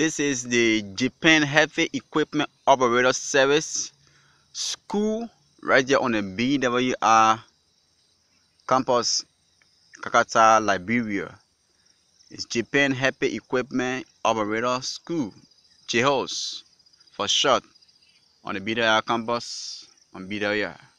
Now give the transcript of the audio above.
This is the Japan Heavy Equipment Operator Service School right here on the BWR campus, Kakata, Liberia. It's Japan Heavy Equipment Operator School, JHOS for short, on the BWR campus on BWR.